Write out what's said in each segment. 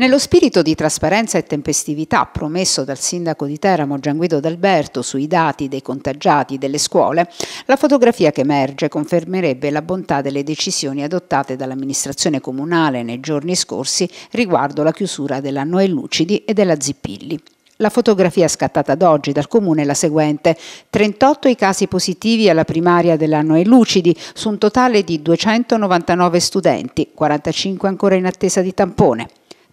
Nello spirito di trasparenza e tempestività promesso dal sindaco di Teramo Gianguido D'Alberto sui dati dei contagiati delle scuole, la fotografia che emerge confermerebbe la bontà delle decisioni adottate dall'amministrazione comunale nei giorni scorsi riguardo la chiusura della Noe Lucidi e della Zippilli. La fotografia scattata ad oggi dal comune è la seguente: 38 i casi positivi alla primaria dell'anno e lucidi, su un totale di 299 studenti, 45 ancora in attesa di tampone.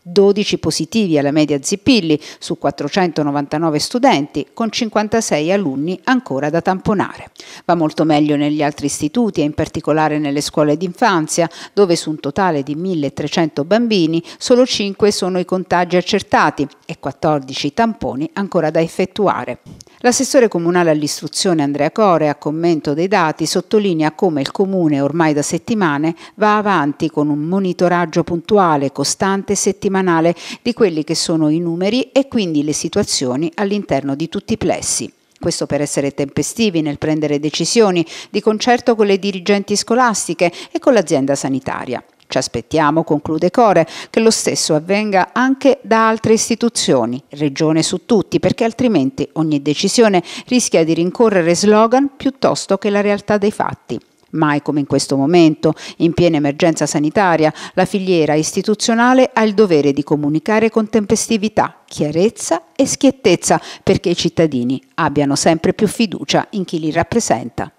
12 positivi alla media Zipilli su 499 studenti, con 56 alunni ancora da tamponare. Va molto meglio negli altri istituti e in particolare nelle scuole d'infanzia, dove su un totale di 1300 bambini solo 5 sono i contagi accertati e 14 i tamponi ancora da effettuare. L'assessore comunale all'istruzione Andrea Core, a commento dei dati, sottolinea come il comune ormai da settimane va avanti con un monitoraggio puntuale, costante e settimanale di quelli che sono i numeri e quindi le situazioni all'interno di tutti i plessi. Questo per essere tempestivi nel prendere decisioni di concerto con le dirigenti scolastiche e con l'azienda sanitaria. Ci aspettiamo, conclude Core, che lo stesso avvenga anche da altre istituzioni, regione su tutti, perché altrimenti ogni decisione rischia di rincorrere slogan piuttosto che la realtà dei fatti. Mai come in questo momento, in piena emergenza sanitaria, la filiera istituzionale ha il dovere di comunicare con tempestività, chiarezza e schiettezza perché i cittadini abbiano sempre più fiducia in chi li rappresenta.